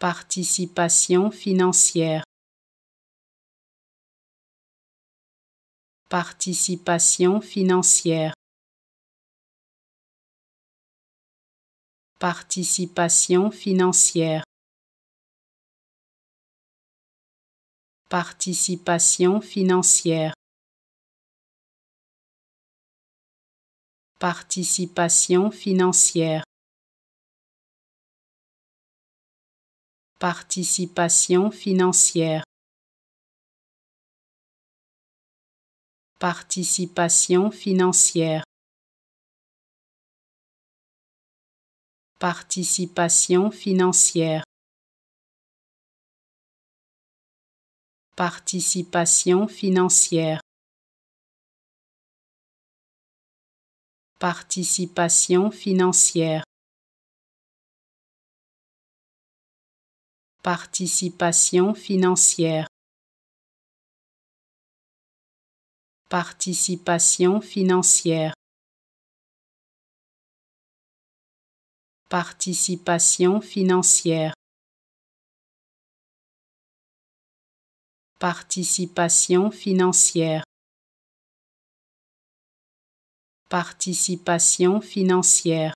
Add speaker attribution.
Speaker 1: Participation financière. Participation financière. Participation financière. Participation financière. Participation financière. Participation financière. Participation financière. Participation financière. Participation financière. Participation financière. Participation financière. Participation financière. Participation financière. Participation financière. Participation financière.